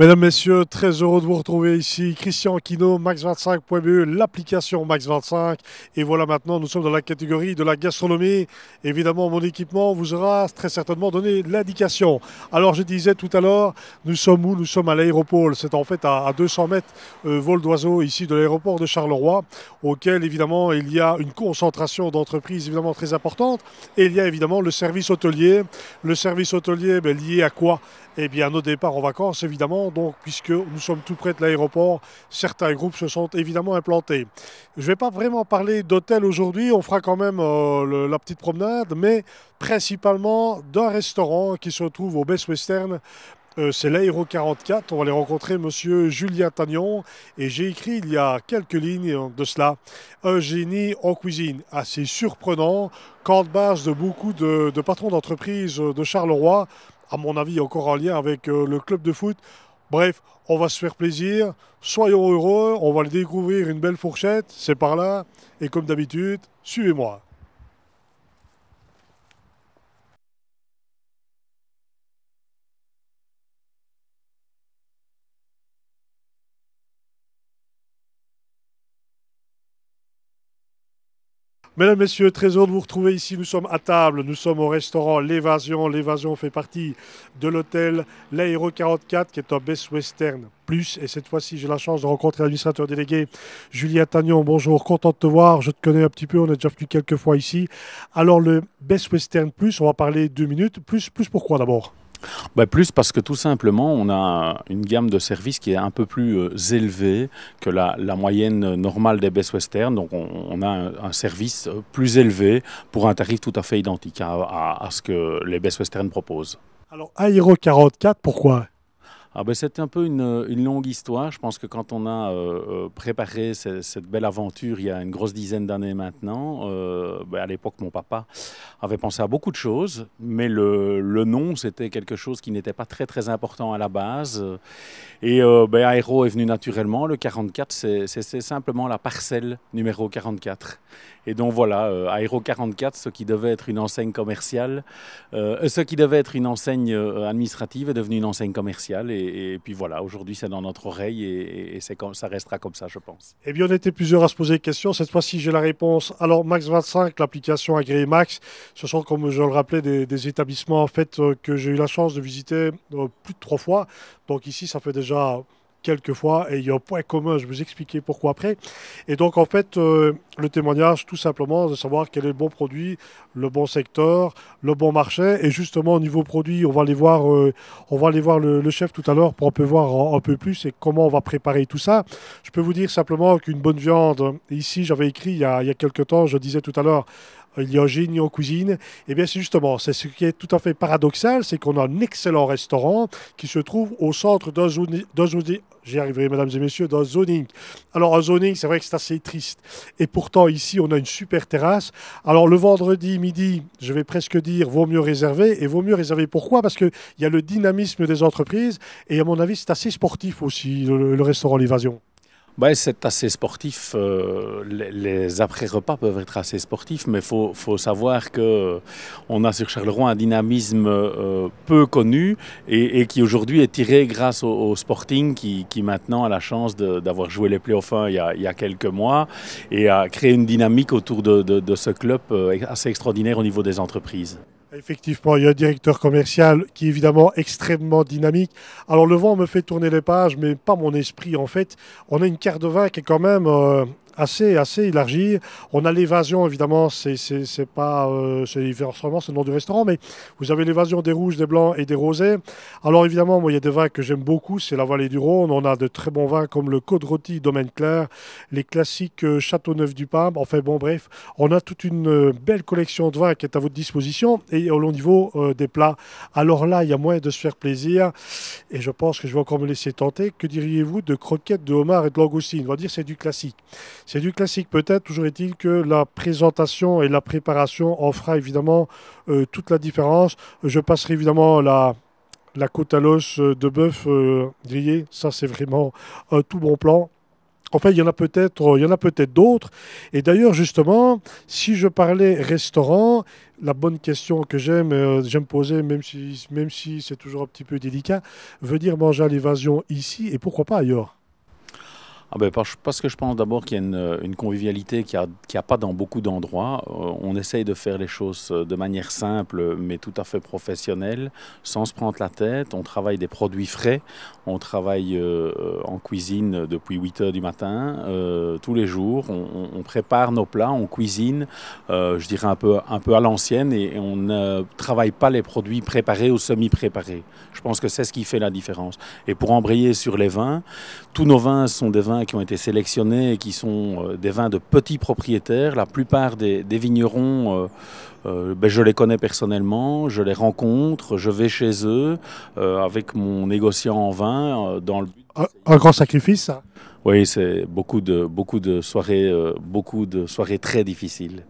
Mesdames, Messieurs, très heureux de vous retrouver ici. Christian Aquino, max25.be, l'application Max25. Et voilà maintenant, nous sommes dans la catégorie de la gastronomie. Évidemment, mon équipement vous aura très certainement donné l'indication. Alors, je disais tout à l'heure, nous sommes où Nous sommes à l'aéroport. C'est en fait à, 200 mètres euh, vol d'oiseau ici de l'aéroport de Charleroi, auquel évidemment il y a une concentration d'entreprises évidemment très importante. Et il y a évidemment le service hôtelier. Le service hôtelier ben, lié à quoi Eh bien, nos départs en vacances, évidemment donc, puisque nous sommes tout près de l'aéroport, certains groupes se sont évidemment implantés. Je ne vais pas vraiment parler d'hôtel aujourd'hui, on fera quand même euh, la petite promenade, mais principalement d'un restaurant qui se trouve au Best Western euh, c'est l'Aéro 44. On va aller rencontrer M. Julien Tagnon. Et j'ai écrit il y a quelques lignes de cela un génie en cuisine. Assez surprenant, camp de base de beaucoup de, patrons d'entreprise de Charleroi. À mon avis, encore en lien avec euh, le club de foot Bref, on va se faire plaisir, soyons heureux, on va le découvrir une belle fourchette, c'est par là, et comme d'habitude, suivez-moi. Mesdames, Messieurs, très heureux de vous retrouver ici. Nous sommes à table, nous sommes au restaurant L'Évasion. L'Évasion fait partie de l'hôtel L'Aéro 44 qui est un Best Western Plus. Et cette fois-ci, j'ai la chance de rencontrer l'administrateur délégué Julien Tagnon. Bonjour, content de te voir. Je te connais un petit peu, on est déjà venu quelques fois ici. Alors, le Best Western Plus, on va parler deux minutes. Plus, plus pourquoi d'abord bah, plus parce que tout simplement, on a une gamme de services qui est un peu plus euh, élevée que la, moyenne euh, normale des baisses Western. Donc, on, a un, service euh, plus élevé pour un tarif tout à fait identique à, ce que les baisses Western proposent. Alors, aero 44, pourquoi ah ben, c'est un peu euh, une, longue histoire. Je pense que quand on a euh, euh, préparé cette, belle aventure il y a une grosse dizaine d'années maintenant, ben, à l'époque, mon papa avait pensé à beaucoup de choses, mais le, nom, c'était quelque chose qui n'était pas très, très important à la base. Et euh, ben, Aéro est venu naturellement. Le 44, c'est simplement la parcelle numéro 44. Et donc voilà, Aero Aéro 44, ce qui devait être une enseigne commerciale, ce qui devait être une enseigne administrative est devenu une enseigne commerciale. Et, puis voilà, aujourd'hui, c'est dans notre oreille et, c'est comme, ça restera comme ça, je pense. Eh bien, on était plusieurs à se poser des questions. Cette fois-ci, j'ai la réponse. Alors, Max25, l'application agréée Max, ce sont, comme je le rappelais, des, établissements en fait, euh, que j'ai eu la chance de visiter euh, plus de trois fois. Donc ici, ça fait déjà quelquefois et il y a un point commun, je vais vous expliquer pourquoi après. Et donc en fait, euh, le témoignage tout simplement de savoir quel est le bon produit, le bon secteur, le bon marché et justement au niveau produit, on va aller voir, euh, on va aller voir le, chef tout à l'heure pour un peu voir un, peu plus et comment on va préparer tout ça. Je peux vous dire simplement qu'une bonne viande, ici j'avais écrit il y, a, il y a quelques temps, je disais tout à l'heure, il y a génie en cuisine. et eh bien, c'est justement, c'est ce qui est tout à fait paradoxal, c'est qu'on a un excellent restaurant qui se trouve au centre d'un zone j'y arriverai, mesdames et messieurs, dans zoning. Alors, un zoning, c'est vrai que c'est assez triste. Et pourtant, ici, on a une super terrasse. Alors, le vendredi midi, je vais presque dire, vaut mieux réserver. Et vaut mieux réserver pourquoi Parce qu'il y a le dynamisme des entreprises. Et à mon avis, c'est assez sportif aussi, le restaurant L'Évasion c'est assez sportif. Euh, les, après-repas peuvent être assez sportifs, mais il faut, faut, savoir qu'on euh, a sur Charleroi un dynamisme euh, peu connu et, qui aujourd'hui est tiré grâce au, Sporting qui, maintenant a la chance d'avoir joué les playoffs il y, a, il y, a, quelques mois et a créé une dynamique autour de ce club assez extraordinaire au niveau des entreprises. Effectivement, il y a un directeur commercial qui est évidemment extrêmement dynamique. Alors le vent me fait tourner les pages, mais pas mon esprit en fait. On a une carte de vin qui est quand même euh, assez, assez élargi. On a l'évasion, évidemment, c'est pas euh, c'est le nom du restaurant, mais vous avez l'évasion des rouges, des blancs et des rosés. Alors évidemment, moi, il y a des vins que j'aime beaucoup, c'est la vallée du Rhône. On a de très bons vins comme le Côte Rôti, Domaine Clair, les classiques euh, Châteauneuf du Pape. Enfin bon, bref, on a toute une euh, belle collection de vins qui est à votre disposition et au long niveau euh, des plats. Alors là, il y a moyen de se faire plaisir et je pense que je vais encore me laisser tenter. Que diriez-vous de croquettes de homard et de langoustine On va dire c'est du classique. C'est du classique peut-être, toujours est-il que la présentation et la préparation en fera évidemment euh, toute la différence. Je passerai évidemment la, la côte à l'os euh, de bœuf euh, grillé, ça c'est vraiment un tout bon plan. En fait, il y en a peut-être, il y en a peut-être d'autres. Et d'ailleurs, justement, si je parlais restaurant, la bonne question que j'aime, j'aime poser, même si, même si c'est toujours un petit peu délicat, venir manger à l'évasion ici et pourquoi pas ailleurs. Ah ben, parce que je pense d'abord qu'il y a une, euh, convivialité qui n'y a, pas dans beaucoup d'endroits. Euh, on essaye de faire les choses euh, de manière simple, mais tout à fait professionnelle, sans se prendre la tête. On travaille des produits frais. On travaille en cuisine depuis 8 heures du matin, tous les jours. On, prépare nos plats, on cuisine, je dirais un peu, un peu à l'ancienne, et, et, on ne travaille pas les produits préparés ou semi-préparés. Je pense que c'est ce qui fait la différence. Et pour embrayer sur les vins, tous nos vins sont des vins qui ont été sélectionnés et qui sont euh, des vins de petits propriétaires. La plupart des, vignerons, euh, euh, ben, je les connais personnellement, je les rencontre, je vais chez eux avec mon négociant en vin dans le un, grand sacrifice, ça hein. Oui, c'est beaucoup de, beaucoup, de soirées, beaucoup de soirées très difficiles.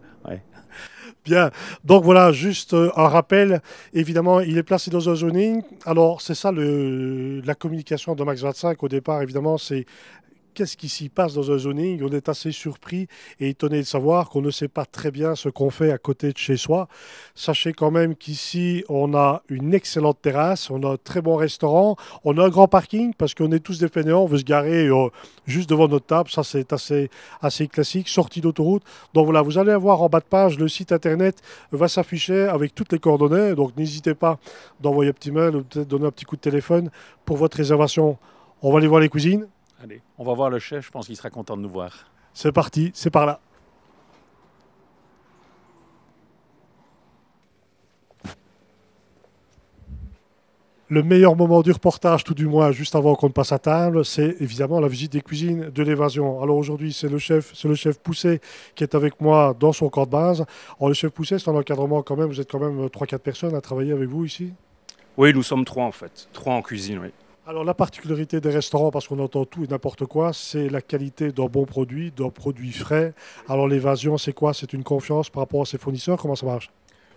Bien, donc voilà, juste un rappel, évidemment, il est placé dans un zoning. Alors, c'est ça le, la communication de Max 25 au départ, évidemment, c'est qu'est-ce qui s'y passe dans un zoning. On est assez surpris et étonné de savoir qu'on ne sait pas très bien ce qu'on fait à côté de chez soi. Sachez quand même qu'ici, on a une excellente terrasse, on a un très bon restaurant, on a un grand parking parce qu'on est tous des fainéants, on veut se garer euh, juste devant notre table. Ça, c'est assez, assez classique. Sortie d'autoroute. Donc voilà, vous allez avoir en bas de page le site internet va s'afficher avec toutes les coordonnées. Donc n'hésitez pas d'envoyer un petit mail ou peut-être donner un petit coup de téléphone pour votre réservation. On va aller voir les cuisines on va voir le chef, je pense qu'il sera content de nous voir. C'est parti, c'est par là. Le meilleur moment du reportage, tout du moins juste avant qu'on ne passe à table, c'est évidemment la visite des cuisines de l'évasion. Alors aujourd'hui, c'est le chef, c'est le chef Pousset qui est avec moi dans son corps de base. Alors le chef Pousset, c'est un encadrement quand même. Vous êtes quand même 3-4 personnes à travailler avec vous ici Oui, nous sommes trois en fait, trois en cuisine, oui. Alors la particularité des restaurants, parce qu'on entend tout et n'importe quoi, c'est la qualité d'un bon produit, d'un produit frais. Alors l'évasion, c'est quoi C'est une confiance par rapport à ses fournisseurs Comment ça marche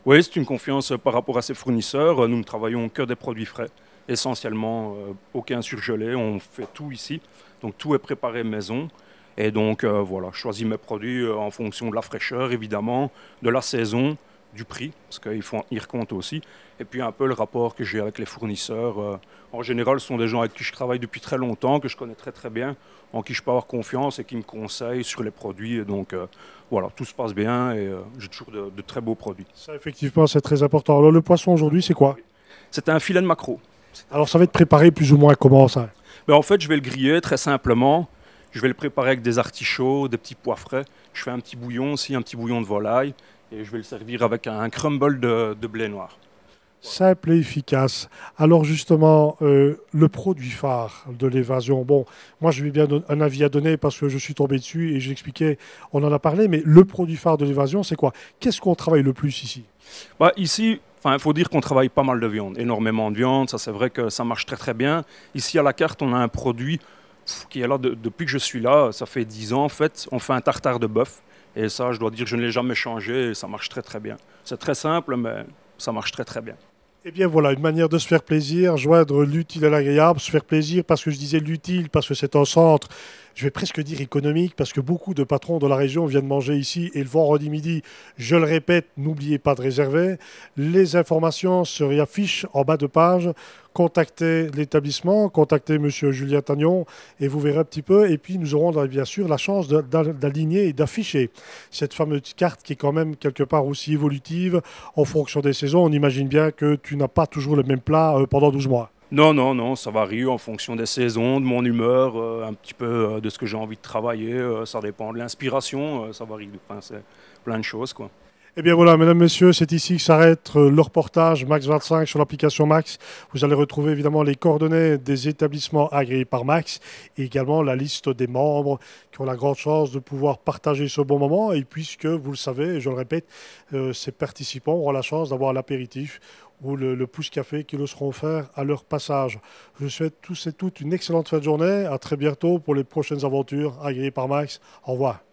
Oui, c'est une confiance par rapport à ses fournisseurs. Nous ne travaillons que des produits frais, essentiellement euh, aucun surgelé. On fait tout ici, donc tout est préparé maison. Et donc euh, voilà, je choisis mes produits euh, en fonction de la fraîcheur, évidemment, de la saison du prix, parce qu'ils font ils compte aussi, et puis un peu le rapport que j'ai avec les fournisseurs. Euh, en général, ce sont des gens avec qui je travaille depuis très longtemps, que je connais très très bien, en qui je peux avoir confiance et qui me conseillent sur les produits. donc euh, voilà, tout se passe bien et euh, j'ai toujours de, très beaux produits. Ça, effectivement, c'est très important. Alors, le poisson aujourd'hui, c'est quoi C'est un filet de maquereau. Alors, ça va être préparé plus ou moins comment ça Ben En fait, je vais le griller très simplement. Je vais le préparer avec des artichauts, des petits pois frais. Je fais un petit bouillon aussi, un petit bouillon de volaille et je vais le servir avec un crumble de, blé noir. Simple et efficace. Alors justement, euh, le produit phare de l'évasion, bon, moi je vais bien un avis à donner parce que je suis tombé dessus et j'expliquais, on en a parlé, mais le produit phare de l'évasion, c'est quoi Qu'est-ce qu'on travaille le plus ici bah, Ici, il faut dire qu'on travaille pas mal de viande, énormément de viande, ça c'est vrai que ça marche très très bien. Ici à la carte, on a un produit qui est là depuis que je suis là, ça fait 10 ans en fait, on fait un tartare de bœuf. Et ça, je dois dire que je ne l'ai jamais changé ça marche très très bien. C'est très simple, mais ça marche très très bien. Eh bien voilà, une manière de se faire plaisir, joindre l'utile à l'agréable, se faire plaisir parce que je disais l'utile, parce que c'est un centre, je vais presque dire économique, parce que beaucoup de patrons de la région viennent manger ici et le vendredi midi, je le répète, n'oubliez pas de réserver. Les informations se réaffichent en bas de page contactez l'établissement, contactez M. Julien Tagnon et vous verrez un petit peu. Et puis nous aurons bien sûr la chance d'aligner et d'afficher cette fameuse carte qui est quand même quelque part aussi évolutive en fonction des saisons. On imagine bien que tu n'as pas toujours le même plat euh, pendant 12 mois. Non, non, non, ça varie en fonction des saisons, de mon humeur, euh, un petit peu euh, de ce que j'ai envie de travailler. ça dépend de l'inspiration, ça varie de c'est plein de choses. quoi. Eh bien voilà, mesdames, messieurs, c'est ici que s'arrête euh, le reportage Max 25 sur l'application Max. Vous allez retrouver évidemment les coordonnées des établissements agréés par Max et également la liste des membres qui ont la grande chance de pouvoir partager ce bon moment. Et puisque, vous le savez, et je le répète, euh, ces participants auront la chance d'avoir l'apéritif ou le, pouce café qui le seront offerts à leur passage. Je vous souhaite tous et toutes une excellente fin de journée. À très bientôt pour les prochaines aventures agréées par Max. Au revoir.